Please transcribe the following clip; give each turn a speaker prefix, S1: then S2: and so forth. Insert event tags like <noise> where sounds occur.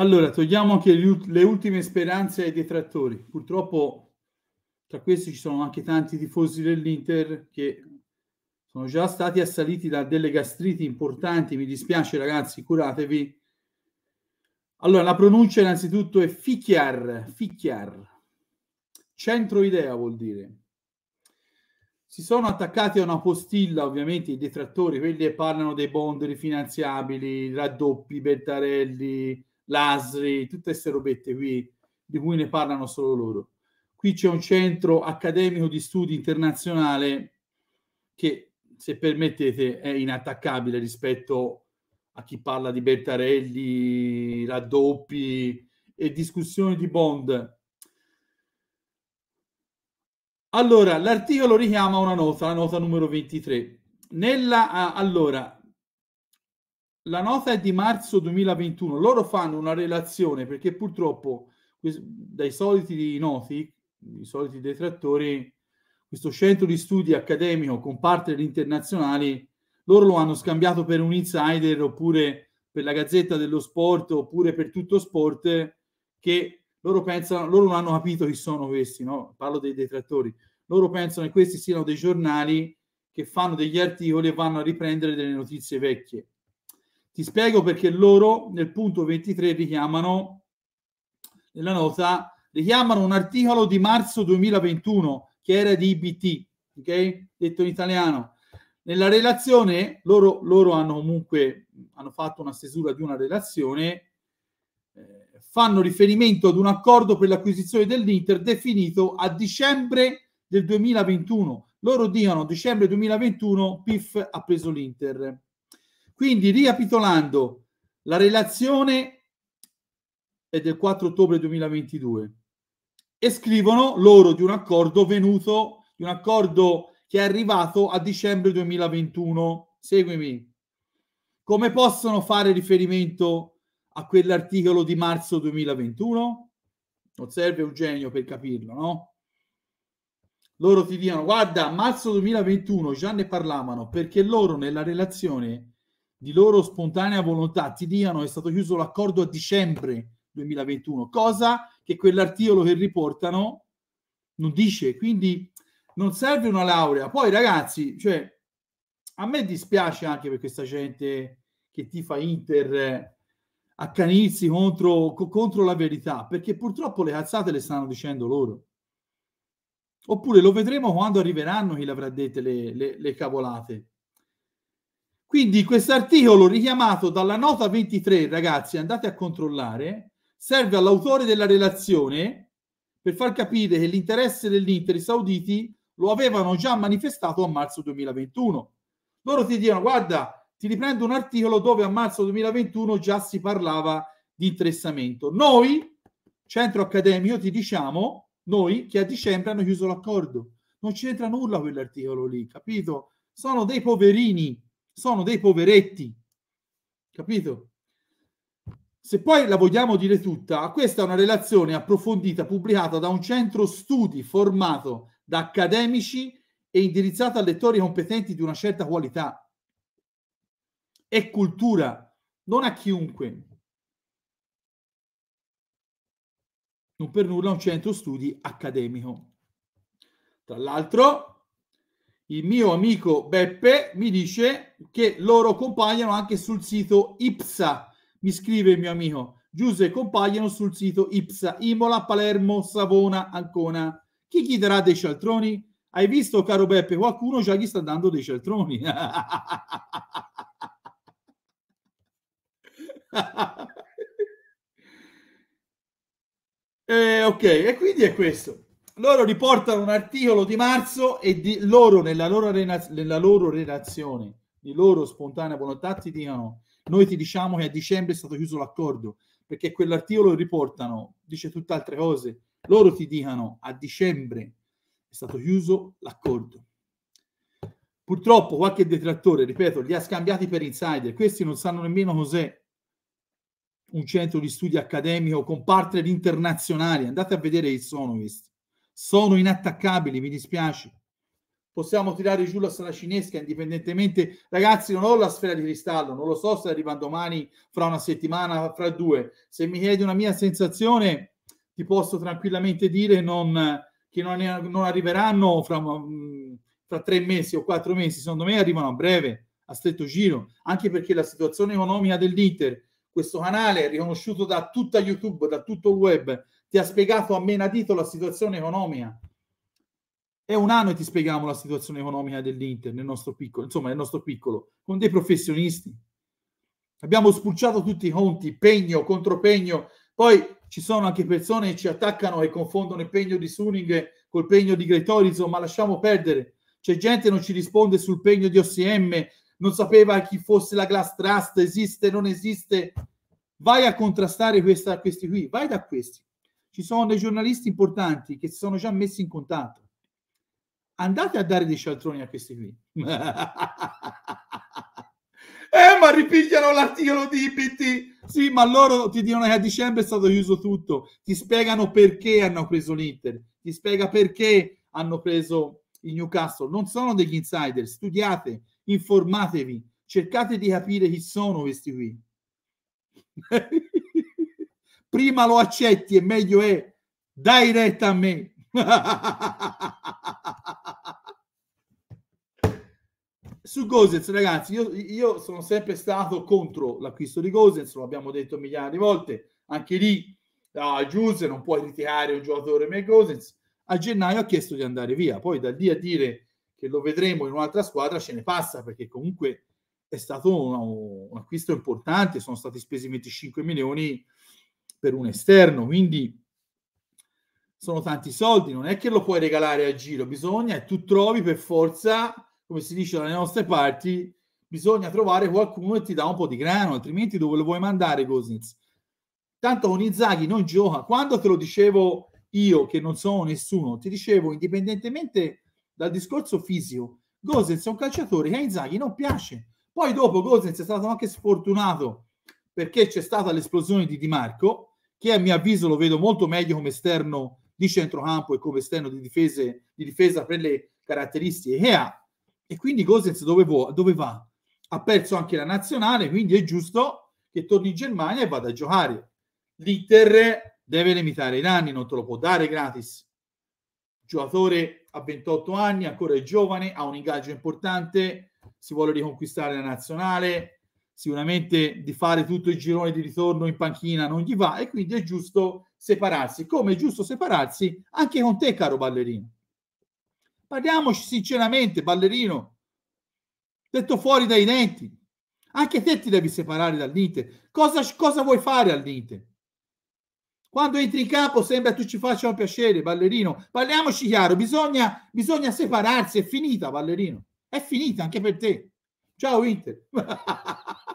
S1: Allora, togliamo anche le ultime speranze ai detrattori. Purtroppo tra questi ci sono anche tanti tifosi dell'Inter che sono già stati assaliti da delle gastriti importanti. Mi dispiace ragazzi, curatevi. Allora, la pronuncia innanzitutto è Fichiar, ficchiar. Centro idea vuol dire. Si sono attaccati a una postilla, ovviamente, i detrattori, quelli che parlano dei bond rifinanziabili, raddoppi, Bertarelli, l'ASRI, tutte queste robette qui di cui ne parlano solo loro. Qui c'è un centro accademico di studi internazionale che, se permettete, è inattaccabile rispetto a chi parla di Bertarelli, raddoppi e discussioni di Bond. Allora, l'articolo richiama una nota, la nota numero 23. Nella, allora, la nota è di marzo 2021. Loro fanno una relazione perché purtroppo dai soliti noti, i soliti detrattori, questo centro di studi accademico con partner internazionali, loro lo hanno scambiato per un insider oppure per la Gazzetta dello Sport oppure per tutto sport che loro pensano, loro non hanno capito chi sono questi, no? Parlo dei detrattori. Loro pensano che questi siano dei giornali che fanno degli articoli e vanno a riprendere delle notizie vecchie. Ti spiego perché loro nel punto 23 richiamano, nella nota, richiamano un articolo di marzo 2021 che era di IBT, ok? Detto in italiano. Nella relazione, loro, loro hanno comunque hanno fatto una stesura di una relazione, eh, fanno riferimento ad un accordo per l'acquisizione dell'Inter definito a dicembre del 2021. Loro dicono dicembre 2021 PIF ha preso l'Inter. Quindi, ricapitolando, la relazione è del 4 ottobre 2022 e scrivono loro di un accordo venuto, di un accordo che è arrivato a dicembre 2021. Seguimi. Come possono fare riferimento a quell'articolo di marzo 2021? Non serve Eugenio per capirlo, no? Loro ti dicono, guarda, marzo 2021 già ne parlavano perché loro nella relazione di loro spontanea volontà ti diano è stato chiuso l'accordo a dicembre 2021, cosa che quell'articolo che riportano non dice, quindi non serve una laurea. Poi ragazzi, cioè, a me dispiace anche per questa gente che ti fa Inter eh, accanirsi contro, co- contro la verità, perché purtroppo le cazzate le stanno dicendo loro. Oppure lo vedremo quando arriveranno chi le avrà dette le, le, le cavolate quindi quest'articolo richiamato dalla nota 23, ragazzi, andate a controllare, serve all'autore della relazione per far capire che l'interesse dell'Inter i sauditi lo avevano già manifestato a marzo 2021. Loro ti dicono, guarda, ti riprendo un articolo dove a marzo 2021 già si parlava di interessamento. Noi, centro accademico, ti diciamo, noi che a dicembre hanno chiuso l'accordo. Non c'entra nulla quell'articolo lì, capito? Sono dei poverini sono dei poveretti, capito? Se poi la vogliamo dire tutta, questa è una relazione approfondita pubblicata da un centro studi formato da accademici e indirizzata a lettori competenti di una certa qualità e cultura, non a chiunque. Non per nulla un centro studi accademico. Tra l'altro, il mio amico Beppe mi dice che loro compaiono anche sul sito Ipsa, mi scrive il mio amico. Giuse compaiono sul sito Ipsa, Imola, Palermo, Savona, Ancona. Chi gli darà dei cialtroni? Hai visto, caro Beppe, qualcuno già gli sta dando dei cialtroni. <laughs> eh, ok, e quindi è questo loro riportano un articolo di marzo e di loro nella loro, rena- nella loro relazione di loro spontanea volontà ti dicono noi ti diciamo che a dicembre è stato chiuso l'accordo perché quell'articolo riportano dice tutte altre cose loro ti dicono a dicembre è stato chiuso l'accordo purtroppo qualche detrattore ripeto li ha scambiati per insider questi non sanno nemmeno cos'è un centro di studi accademico con partner internazionali andate a vedere chi sono questi sono inattaccabili, mi dispiace. Possiamo tirare giù la sala cinesca indipendentemente. Ragazzi, non ho la sfera di cristallo, non lo so se arriva domani, fra una settimana, fra due. Se mi chiedi una mia sensazione, ti posso tranquillamente dire non, che non, non arriveranno fra, mm, fra tre mesi o quattro mesi. Secondo me arrivano a breve, a stretto giro, anche perché la situazione economica dell'Inter, questo canale riconosciuto da tutta YouTube, da tutto il web, ti ha spiegato a menadito la situazione economica. È un anno che ti spieghiamo la situazione economica dell'Inter nel nostro piccolo, insomma nel nostro piccolo, con dei professionisti. Abbiamo spulciato tutti i conti, pegno, contro pegno. Poi ci sono anche persone che ci attaccano e confondono il pegno di Suning col pegno di Gretorizo, ma lasciamo perdere. C'è gente che non ci risponde sul pegno di OCM, non sapeva chi fosse la Glass Trust, esiste, non esiste. Vai a contrastare questa, questi qui, vai da questi ci sono dei giornalisti importanti che si sono già messi in contatto. Andate a dare dei cialtroni a questi qui. <laughs> eh, ma ripigliano l'articolo di PT. Sì, ma loro ti dicono che a dicembre è stato chiuso tutto. Ti spiegano perché hanno preso l'Inter. Ti spiega perché hanno preso il Newcastle. Non sono degli insider. Studiate, informatevi, cercate di capire chi sono questi qui. <laughs> prima lo accetti e meglio è dai retta a me. <laughs> Su Gosens, ragazzi, io, io, sono sempre stato contro l'acquisto di Gosens, lo abbiamo detto migliaia di volte, anche lì a no, Giuse non puoi ritirare un giocatore come Gosens. A gennaio ha chiesto di andare via, poi da lì a dire che lo vedremo in un'altra squadra ce ne passa perché comunque è stato un, un acquisto importante, sono stati spesi 25 milioni per un esterno, quindi sono tanti soldi, non è che lo puoi regalare a giro, bisogna e tu trovi per forza, come si dice dalle nostre parti, bisogna trovare qualcuno che ti dà un po' di grano, altrimenti dove lo vuoi mandare Gosens? Tanto con Inzaghi non gioca. Quando te lo dicevo io che non sono nessuno, ti dicevo indipendentemente dal discorso fisico, Gosens è un calciatore che a Inzaghi non piace. Poi dopo Gosens è stato anche sfortunato perché c'è stata l'esplosione di Di Marco che a mio avviso lo vedo molto meglio come esterno di centrocampo e come esterno di, difese, di difesa per le caratteristiche che ha. E quindi Gosens dove, vuo, dove va? Ha perso anche la nazionale, quindi è giusto che torni in Germania e vada a giocare. L'Inter deve limitare i danni, non te lo può dare gratis. Giocatore a 28 anni, ancora è giovane, ha un ingaggio importante, si vuole riconquistare la nazionale, sicuramente di fare tutto il girone di ritorno in panchina non gli va e quindi è giusto separarsi, come è giusto separarsi anche con te, caro ballerino. Parliamoci sinceramente, ballerino, detto fuori dai denti, anche te ti devi separare dall'Inter. Cosa, cosa vuoi fare all'Inter? Quando entri in campo sembra tu ci faccia un piacere, ballerino. Parliamoci chiaro, bisogna, bisogna separarsi, è finita, ballerino. È finita anche per te. Ciao Inter. <laughs>